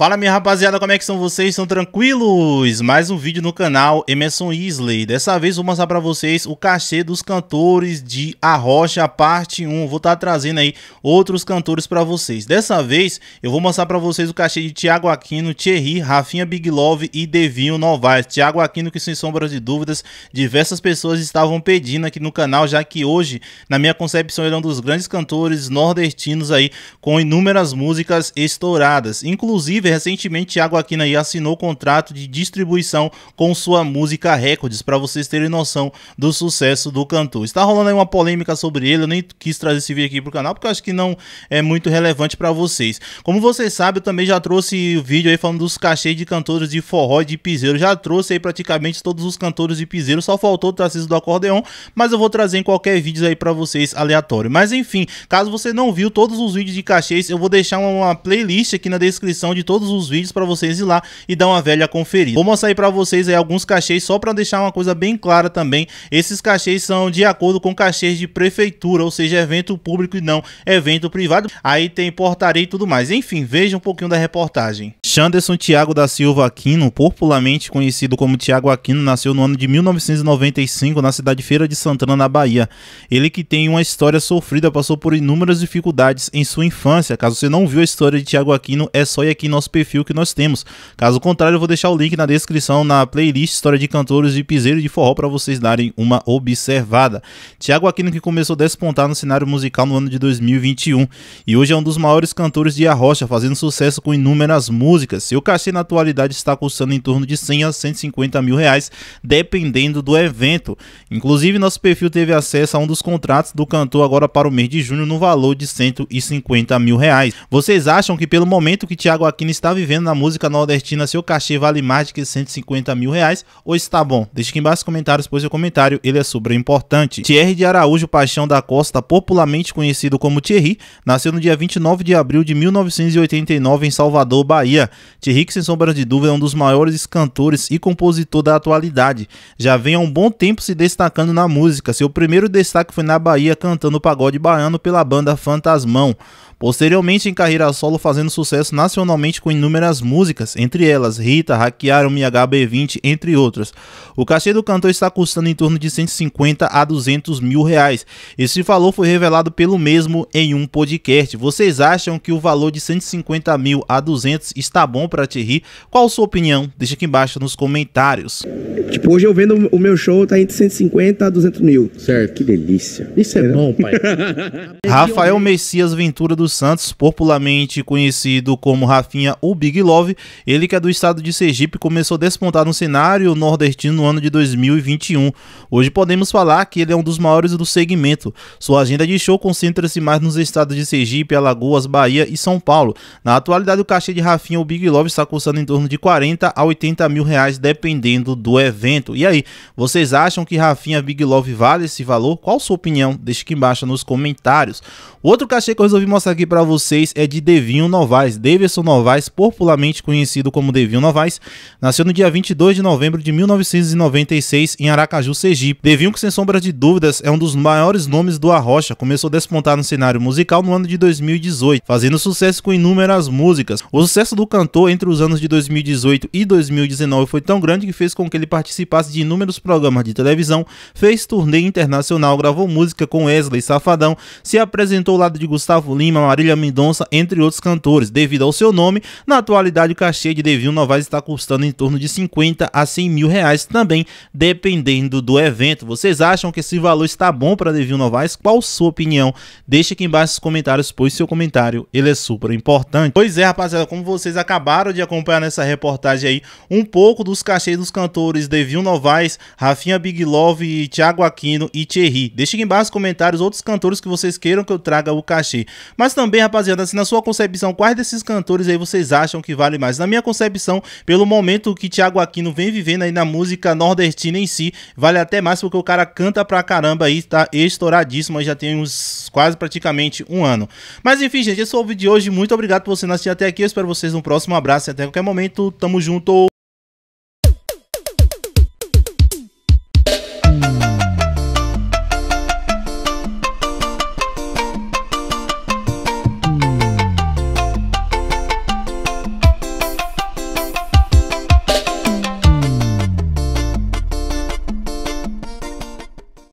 Fala minha rapaziada, como é que são vocês? Estão tranquilos? Mais um vídeo no canal Emerson Isley. Dessa vez vou mostrar para vocês o cachê dos cantores de A Rocha parte 1. Vou estar tá trazendo aí outros cantores para vocês. Dessa vez eu vou mostrar para vocês o cachê de Tiago Aquino, Thierry, Rafinha Big Love e Devinho Novaes. Tiago Aquino que sem sombras de dúvidas diversas pessoas estavam pedindo aqui no canal, já que hoje na minha concepção ele é um dos grandes cantores nordestinos aí com inúmeras músicas estouradas. Inclusive recentemente, Thiago Aquina aí assinou contrato de distribuição com sua música Records, para vocês terem noção do sucesso do cantor. Está rolando aí uma polêmica sobre ele, eu nem quis trazer esse vídeo aqui pro canal, porque eu acho que não é muito relevante para vocês. Como vocês sabem, eu também já trouxe o vídeo aí falando dos cachês de cantores de forró e de piseiro, já trouxe aí praticamente todos os cantores de piseiro, só faltou o traciso do Acordeão, mas eu vou trazer em qualquer vídeo aí para vocês aleatório. Mas enfim, caso você não viu todos os vídeos de cachês, eu vou deixar uma playlist aqui na descrição de todos todos os vídeos para vocês ir lá e dar uma velha conferida. Vou mostrar aí para vocês aí alguns cachês só para deixar uma coisa bem clara também. Esses cachês são de acordo com cachês de prefeitura, ou seja, evento público e não evento privado. Aí tem portaria e tudo mais. Enfim, veja um pouquinho da reportagem. Chanderson Tiago da Silva Aquino, popularmente conhecido como Tiago Aquino, nasceu no ano de 1995 na cidade Feira de Santana, na Bahia. Ele que tem uma história sofrida, passou por inúmeras dificuldades em sua infância. Caso você não viu a história de Tiago Aquino, é só ir aqui em nosso perfil que nós temos. Caso contrário, eu vou deixar o link na descrição na playlist História de Cantores de Piseiro de Forró para vocês darem uma observada. Tiago Aquino que começou a despontar no cenário musical no ano de 2021 e hoje é um dos maiores cantores de Arrocha, fazendo sucesso com inúmeras músicas músicas. cachê na atualidade está custando em torno de 100 a 150 mil reais, dependendo do evento. Inclusive, nosso perfil teve acesso a um dos contratos do cantor agora para o mês de junho no valor de 150 mil reais. Vocês acham que pelo momento que Tiago Aquino está vivendo na música nordestina, seu cachê vale mais de que 150 mil reais ou está bom? Deixe aqui embaixo nos comentários, pois o comentário ele é super importante. Thierry de Araújo Paixão da Costa, popularmente conhecido como Thierry, nasceu no dia 29 de abril de 1989 em Salvador, Bahia música, Thierry, sem sombra de dúvida, é um dos maiores cantores e compositor da atualidade. Já vem há um bom tempo se destacando na música. Seu primeiro destaque foi na Bahia, cantando o pagode baiano pela banda Fantasmão. Posteriormente em carreira solo fazendo sucesso nacionalmente com inúmeras músicas, entre elas Rita, Hackearam e HB20, entre outras. O cachê do cantor está custando em torno de 150 a 200 mil reais. Esse valor foi revelado pelo mesmo em um podcast. Vocês acham que o valor de 150 mil a 200 está bom para Thierry? Qual a sua opinião? Deixa aqui embaixo nos comentários. Tipo, hoje eu vendo o meu show tá entre 150 a 200 mil. Certo. Que delícia. Isso é, é bom, pai. Rafael Messias Ventura dos Santos, popularmente conhecido como Rafinha o Big Love, ele que é do estado de Sergipe, começou a despontar no cenário nordestino no ano de 2021. Hoje podemos falar que ele é um dos maiores do segmento. Sua agenda de show concentra-se mais nos estados de Sergipe, Alagoas, Bahia e São Paulo. Na atualidade, o cachê de Rafinha o Big Love está custando em torno de 40 a 80 mil reais, dependendo do evento. E aí, vocês acham que Rafinha Big Love vale esse valor? Qual sua opinião? Deixe aqui embaixo nos comentários. Outro cachê que eu resolvi mostrar aqui aqui para vocês é de Devinho Novaes, Davidson Novaes, popularmente conhecido como Devinho Novaes, nasceu no dia 22 de novembro de 1996 em Aracaju, Sergipe. Devinho, que sem sombra de dúvidas é um dos maiores nomes do Arrocha, começou a despontar no cenário musical no ano de 2018, fazendo sucesso com inúmeras músicas. O sucesso do cantor entre os anos de 2018 e 2019 foi tão grande que fez com que ele participasse de inúmeros programas de televisão, fez turnê internacional, gravou música com Wesley Safadão, se apresentou ao lado de Gustavo Lima, Marília Mendonça, entre outros cantores. Devido ao seu nome, na atualidade o cachê de Devinho Novaes está custando em torno de 50 a 100 mil reais, também dependendo do evento. Vocês acham que esse valor está bom para Devinho Novaes? Qual sua opinião? Deixe aqui embaixo nos comentários, pois seu comentário ele é super importante. Pois é, rapaziada, como vocês acabaram de acompanhar nessa reportagem aí, um pouco dos cachês dos cantores Devinho Novaes, Rafinha Big Love, Thiago Aquino e Thierry. Deixe aqui embaixo nos comentários outros cantores que vocês queiram que eu traga o cachê. Mas também, rapaziada, se na sua concepção, quais desses cantores aí vocês acham que vale mais? Na minha concepção, pelo momento que Thiago Aquino vem vivendo aí na música nordestina em si, vale até mais porque o cara canta pra caramba aí, tá estouradíssimo, aí já tem uns quase praticamente um ano. Mas enfim, gente, esse foi o vídeo de hoje. Muito obrigado por você assistir até aqui. Eu espero vocês no próximo abraço e até qualquer momento. Tamo junto.